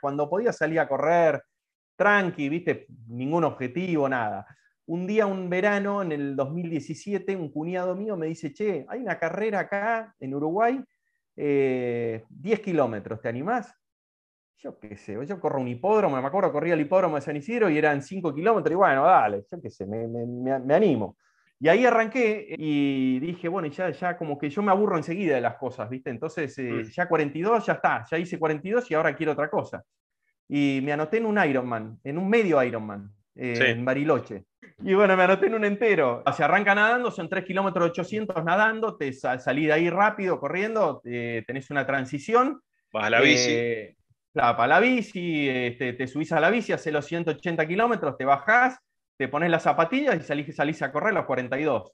cuando podía salir a correr, tranqui, viste, ningún objetivo, nada. Un día, un verano, en el 2017, un cuñado mío me dice, che, hay una carrera acá en Uruguay, 10 eh, kilómetros, ¿te animás? Yo qué sé, yo corro un hipódromo, me acuerdo, corría el hipódromo de San Isidro y eran 5 kilómetros, y bueno, dale, yo qué sé, me animo. Y ahí arranqué y dije, bueno, ya, ya como que yo me aburro enseguida de las cosas, ¿viste? Entonces, eh, mm. ya 42, ya está, ya hice 42 y ahora quiero otra cosa. Y me anoté en un Ironman, en un medio Ironman, en Bariloche. Y bueno, me anoté en un entero. Se arranca nadando, son 3 kilómetros 800 nadando, te salís de ahí rápido, corriendo, eh, tenés una transición. Vas a la bici. Eh, para la bici, te, este, te subís a la bici, haces los 180 kilómetros, te bajás, te pones las zapatillas y salís, salís a correr a los 42.